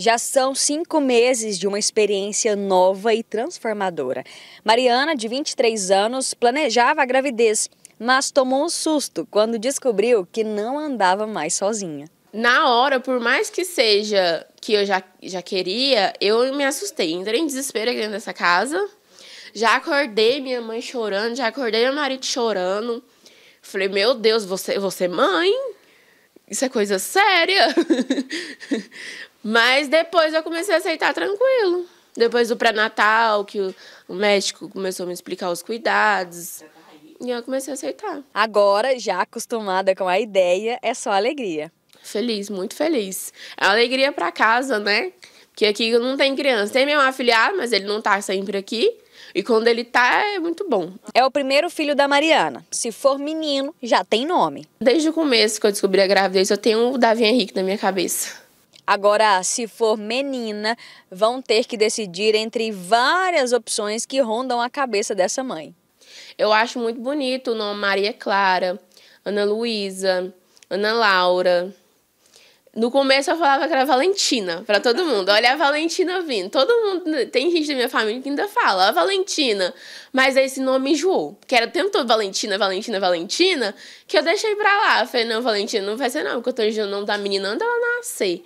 Já são cinco meses de uma experiência nova e transformadora. Mariana, de 23 anos, planejava a gravidez, mas tomou um susto quando descobriu que não andava mais sozinha. Na hora, por mais que seja que eu já, já queria, eu me assustei. Entrei em desespero dentro dessa casa. Já acordei minha mãe chorando, já acordei meu marido chorando. Falei, meu Deus, você, você é mãe? Isso é coisa séria. Mas depois eu comecei a aceitar tranquilo. Depois do pré-natal, que o, médico começou a me explicar os cuidados. E eu comecei a aceitar. Agora, já acostumada com a ideia, é só alegria. Feliz, muito feliz. É alegria para casa, né? Porque aqui não tem criança. Tem meu afiliado, mas ele não tá sempre aqui. E quando ele tá, é muito bom. É o primeiro filho da Mariana. Se for menino, já tem nome. Desde o começo que eu descobri a gravidez, eu tenho o Davi Henrique na minha cabeça. Agora, se for menina, vão ter que decidir entre várias opções que rondam a cabeça dessa mãe. Eu acho muito bonito o nome Maria Clara, Ana Luísa, Ana Laura. No começo eu falava que era Valentina para todo mundo. Olha a Valentina vindo. Todo mundo. Tem gente da minha família que ainda fala, a Valentina. Mas esse nome enjoou. Porque era o tempo todo Valentina, Valentina, Valentina, que eu deixei pra lá. Eu falei, não, Valentina, não vai ser não, porque eu tô enjoando o nome da menina antes ela nascer.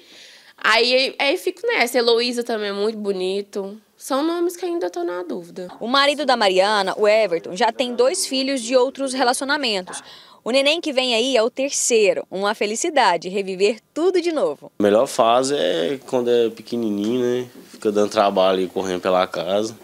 Aí, aí fico nessa. Heloísa também é muito bonito. São nomes que ainda estou na dúvida. O marido da Mariana, o Everton, já tem dois filhos de outros relacionamentos. O neném que vem aí é o terceiro, uma felicidade, reviver tudo de novo. A melhor fase é quando é pequenininho, né? Fica dando trabalho e correndo pela casa.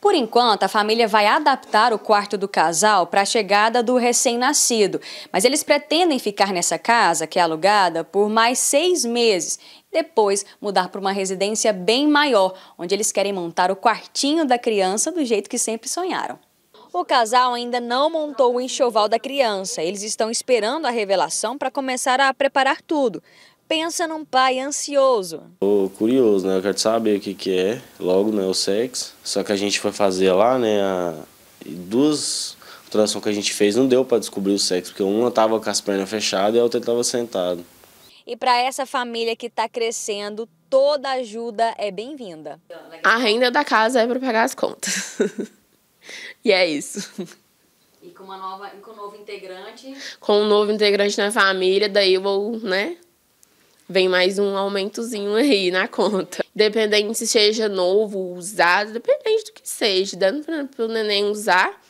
Por enquanto, a família vai adaptar o quarto do casal para a chegada do recém-nascido, mas eles pretendem ficar nessa casa, que é alugada, por mais seis meses depois mudar para uma residência bem maior, onde eles querem montar o quartinho da criança do jeito que sempre sonharam. O casal ainda não montou o enxoval da criança. Eles estão esperando a revelação para começar a preparar tudo pensa num pai ansioso. Tô curioso, né? Eu quero saber o que, que é, logo, né? O sexo. Só que a gente foi fazer lá, né? A... Duas alterações que a gente fez não deu para descobrir o sexo, porque uma tava com as pernas fechadas e a outra tava sentada. E para essa família que está crescendo, toda ajuda é bem-vinda. A renda da casa é para pagar as contas. e é isso. E com, uma nova, com um novo integrante? Com um novo integrante na família, daí eu vou, né, vem mais um aumentozinho aí na conta. Dependente se seja novo, usado, dependente do que seja, dando para o neném usar